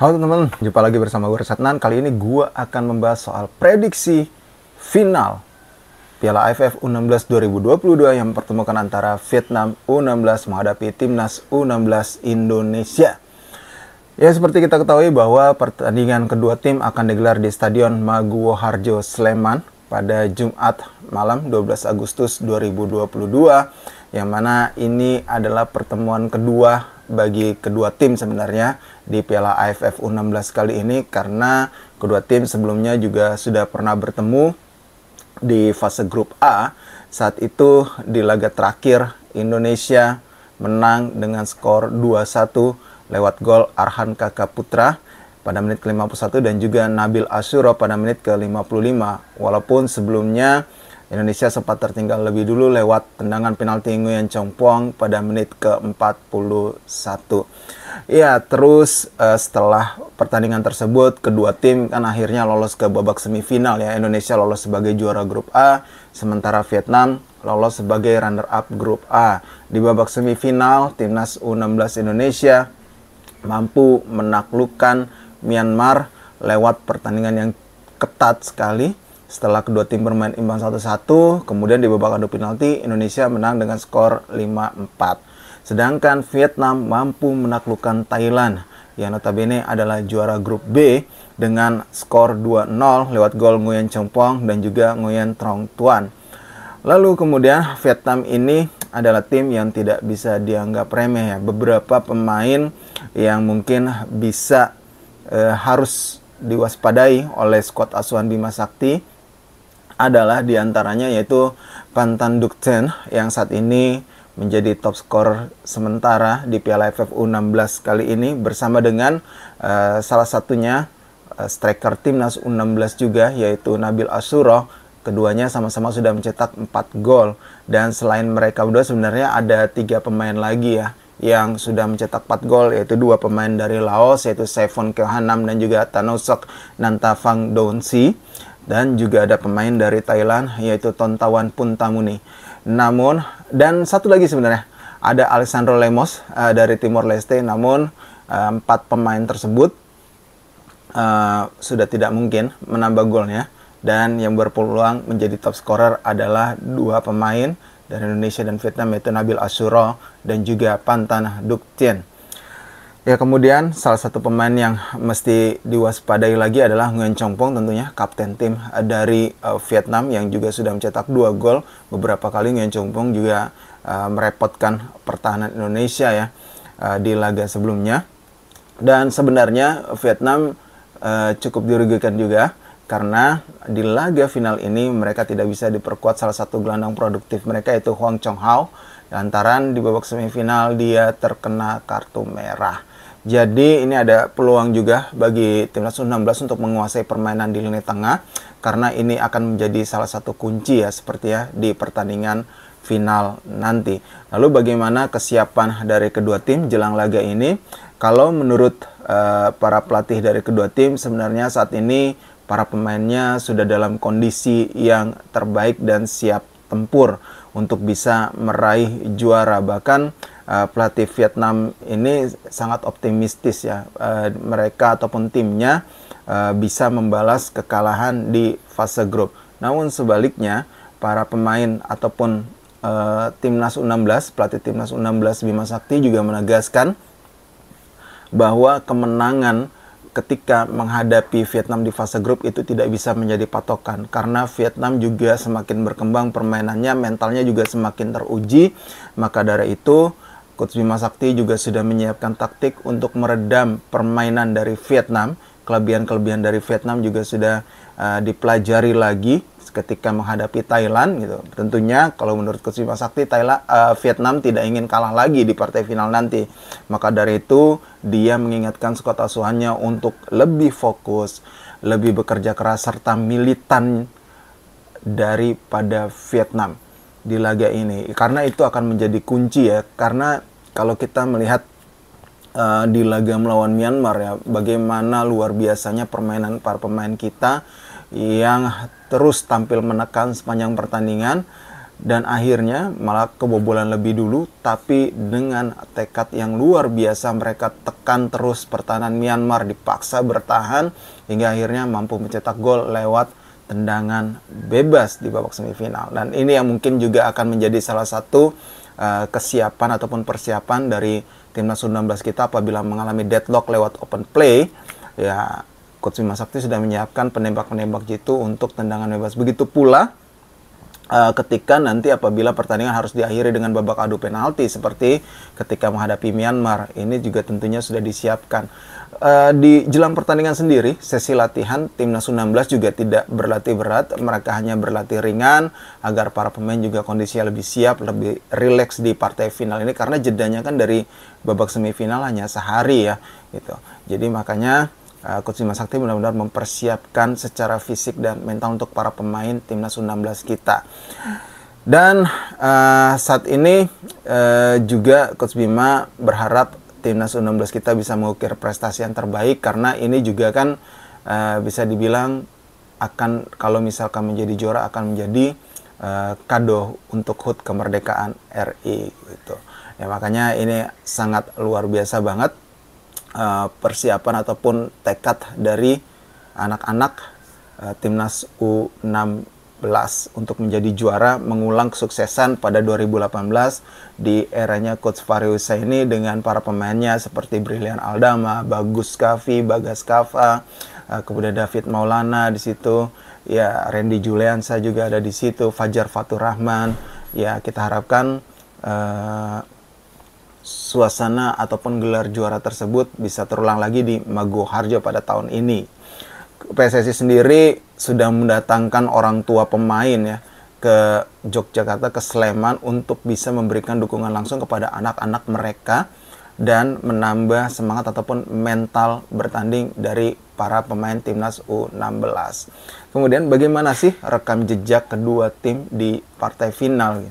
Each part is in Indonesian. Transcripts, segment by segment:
Halo teman-teman, jumpa lagi bersama gue Rizatnan Kali ini gue akan membahas soal prediksi final Piala AFF U16 2022 yang mempertemukan antara Vietnam U16 menghadapi timnas U16 Indonesia. Ya seperti kita ketahui bahwa pertandingan kedua tim akan digelar di Stadion Maguwo Harjo Sleman pada Jumat malam 12 Agustus 2022 yang mana ini adalah pertemuan kedua bagi kedua tim sebenarnya di Piala AFF U16 kali ini karena kedua tim sebelumnya juga sudah pernah bertemu di fase grup A. Saat itu di laga terakhir Indonesia menang dengan skor 2-1 lewat gol Arhan Kakak Putra pada menit ke-51 dan juga Nabil Asyuro pada menit ke-55. Walaupun sebelumnya Indonesia sempat tertinggal lebih dulu lewat tendangan penalti Nguyen Chong Puang pada menit ke-41. Ya, terus uh, setelah pertandingan tersebut, kedua tim kan akhirnya lolos ke babak semifinal ya. Indonesia lolos sebagai juara grup A, sementara Vietnam lolos sebagai runner-up grup A. Di babak semifinal, timnas U16 Indonesia mampu menaklukkan Myanmar lewat pertandingan yang ketat sekali setelah kedua tim bermain imbang 1-1, kemudian di babak adu penalti Indonesia menang dengan skor 5-4. Sedangkan Vietnam mampu menaklukkan Thailand yang notabene adalah juara grup B dengan skor 2-0 lewat gol Nguyen Chompong dan juga Nguyen Trong Tuan. Lalu kemudian Vietnam ini adalah tim yang tidak bisa dianggap remeh ya. Beberapa pemain yang mungkin bisa e, harus diwaspadai oleh skuad asuhan Bima Sakti adalah diantaranya yaitu Pantan Dukten yang saat ini menjadi top skor sementara di Piala FF U16 kali ini bersama dengan uh, salah satunya uh, striker timnas U16 juga yaitu Nabil Asuro keduanya sama-sama sudah mencetak 4 gol dan selain mereka berdua sebenarnya ada tiga pemain lagi ya yang sudah mencetak 4 gol yaitu dua pemain dari Laos yaitu Sevon Kehanam dan juga Tanosok Nantafang Donsi dan juga ada pemain dari Thailand yaitu Tontawan Puntamuni. Namun dan satu lagi sebenarnya ada Alessandro Lemos uh, dari Timor Leste namun uh, empat pemain tersebut uh, sudah tidak mungkin menambah golnya dan yang berpeluang menjadi top scorer adalah dua pemain dari Indonesia dan Vietnam yaitu Nabil Asuro dan juga Pantan Duktien. Ya kemudian salah satu pemain yang mesti diwaspadai lagi adalah Nguyen Chong Pong tentunya kapten tim dari uh, Vietnam yang juga sudah mencetak dua gol beberapa kali Nguyen Chong Pong juga uh, merepotkan pertahanan Indonesia ya uh, di laga sebelumnya dan sebenarnya Vietnam uh, cukup dirugikan juga karena di laga final ini mereka tidak bisa diperkuat salah satu gelandang produktif mereka yaitu Huang Chong Hao lantaran di babak semifinal dia terkena kartu merah. Jadi ini ada peluang juga bagi timnas U16 untuk menguasai permainan di lini tengah karena ini akan menjadi salah satu kunci ya seperti ya di pertandingan final nanti. Lalu bagaimana kesiapan dari kedua tim jelang laga ini? Kalau menurut uh, para pelatih dari kedua tim sebenarnya saat ini para pemainnya sudah dalam kondisi yang terbaik dan siap tempur untuk bisa meraih juara bahkan uh, pelatih Vietnam ini sangat optimistis ya uh, mereka ataupun timnya uh, bisa membalas kekalahan di fase grup namun sebaliknya para pemain ataupun uh, timnas U16 pelatih timnas U16 Bima Sakti juga menegaskan bahwa kemenangan ketika menghadapi Vietnam di fase grup itu tidak bisa menjadi patokan karena Vietnam juga semakin berkembang permainannya, mentalnya juga semakin teruji. Maka dari itu, Coach Bima Sakti juga sudah menyiapkan taktik untuk meredam permainan dari Vietnam. Kelebihan-kelebihan dari Vietnam juga sudah uh, dipelajari lagi ketika menghadapi Thailand gitu. Tentunya kalau menurut Coach Bima Sakti Thailand uh, eh, Vietnam tidak ingin kalah lagi di partai final nanti. Maka dari itu dia mengingatkan skuad asuhannya untuk lebih fokus, lebih bekerja keras serta militan daripada Vietnam di laga ini. Karena itu akan menjadi kunci ya. Karena kalau kita melihat uh, di laga melawan Myanmar ya bagaimana luar biasanya permainan para pemain kita yang terus tampil menekan sepanjang pertandingan dan akhirnya malah kebobolan lebih dulu tapi dengan tekad yang luar biasa mereka tekan terus pertahanan Myanmar dipaksa bertahan hingga akhirnya mampu mencetak gol lewat tendangan bebas di babak semifinal dan ini yang mungkin juga akan menjadi salah satu uh, kesiapan ataupun persiapan dari timnas U16 kita apabila mengalami deadlock lewat open play ya Coach Bima Sakti sudah menyiapkan penembak-penembak jitu untuk tendangan bebas. Begitu pula uh, ketika nanti apabila pertandingan harus diakhiri dengan babak adu penalti seperti ketika menghadapi Myanmar. Ini juga tentunya sudah disiapkan. Uh, di jelang pertandingan sendiri, sesi latihan timnas U16 juga tidak berlatih berat, mereka hanya berlatih ringan agar para pemain juga kondisinya lebih siap, lebih rileks di partai final ini karena jedanya kan dari babak semifinal hanya sehari ya gitu. Jadi makanya Eh, Coach Bima Sakti benar-benar mempersiapkan secara fisik dan mental untuk para pemain timnas U16 kita. Dan uh, saat ini uh, juga Coach Bima berharap timnas U16 kita bisa mengukir prestasi yang terbaik karena ini juga kan uh, bisa dibilang akan kalau misalkan menjadi juara akan menjadi uh, kado untuk HUT kemerdekaan RI gitu. Ya makanya ini sangat luar biasa banget Eh, persiapan ataupun tekad dari anak-anak eh, timnas U16 untuk menjadi juara mengulang kesuksesan pada 2018 di eranya coach Fahri ini dengan para pemainnya seperti Brilian Aldama, Bagus Kavi, Bagas Kava, eh, kemudian David Maulana di situ, ya Randy Juliansa juga ada di situ, Fajar Fatur Rahman. Ya, kita harapkan uh, suasana ataupun gelar juara tersebut bisa terulang lagi di Mago Harjo pada tahun ini. PSSI sendiri sudah mendatangkan orang tua pemain ya ke Yogyakarta ke Sleman untuk bisa memberikan dukungan langsung kepada anak-anak mereka dan menambah semangat ataupun mental bertanding dari para pemain timnas U16. Kemudian bagaimana sih rekam jejak kedua tim di partai final?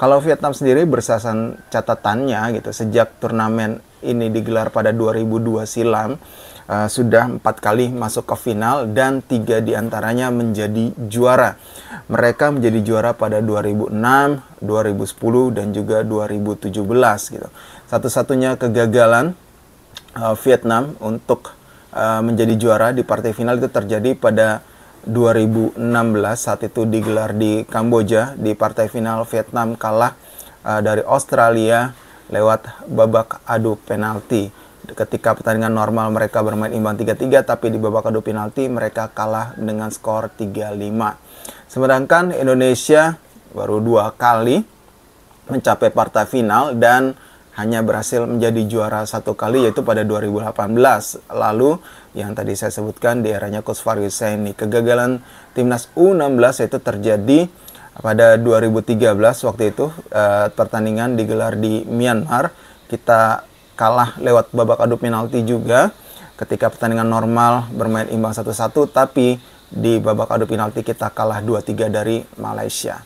Kalau Vietnam sendiri bersasan catatannya gitu sejak turnamen ini digelar pada 2002 silam uh, sudah empat kali masuk ke final dan tiga diantaranya menjadi juara. Mereka menjadi juara pada 2006, 2010 dan juga 2017 gitu. Satu-satunya kegagalan uh, Vietnam untuk Eh, menjadi juara di partai final itu terjadi pada 2016 saat itu digelar di Kamboja di partai final Vietnam kalah uh, dari Australia lewat babak adu penalti. Ketika pertandingan normal mereka bermain imbang 3-3 tapi di babak adu penalti mereka kalah dengan skor 3-5. Sedangkan Indonesia baru dua kali mencapai partai final dan hanya berhasil menjadi juara satu kali yaitu pada 2018 lalu yang tadi saya sebutkan di eranya Coach Farguseini. Kegagalan timnas U16 itu terjadi pada 2013 waktu itu eh, pertandingan digelar di Myanmar. Kita kalah lewat babak adu penalti juga ketika pertandingan normal bermain imbang satu-satu tapi di babak adu penalti kita kalah 2-3 dari Malaysia.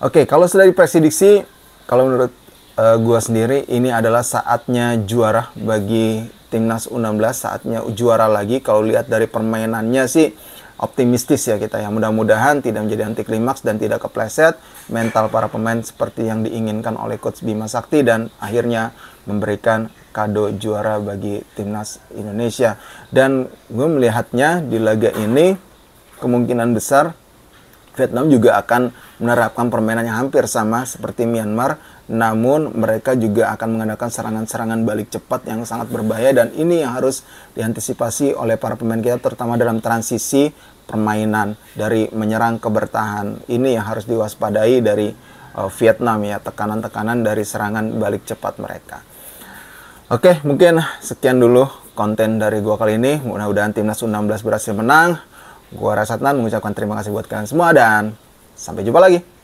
Oke, kalau sudah diprediksi kalau menurut uh, eh, gue sendiri ini adalah saatnya juara bagi timnas U16 saatnya juara lagi kalau lihat dari permainannya sih optimistis ya kita ya mudah-mudahan tidak menjadi anti klimaks dan tidak kepleset mental para pemain seperti yang diinginkan oleh coach Bima Sakti dan akhirnya memberikan kado juara bagi timnas Indonesia dan gue melihatnya di laga ini kemungkinan besar Vietnam juga akan menerapkan permainannya hampir sama seperti Myanmar namun mereka juga akan mengadakan serangan-serangan balik cepat yang sangat berbahaya dan ini yang harus diantisipasi oleh para pemain kita terutama dalam transisi permainan dari menyerang ke bertahan. Ini yang harus diwaspadai dari uh, Vietnam ya, tekanan-tekanan dari serangan balik cepat mereka. Oke, mungkin sekian dulu konten dari gua kali ini. Mudah-mudahan timnas U16 berhasil menang. Gua Rasatnan mengucapkan terima kasih buat kalian semua dan sampai jumpa lagi.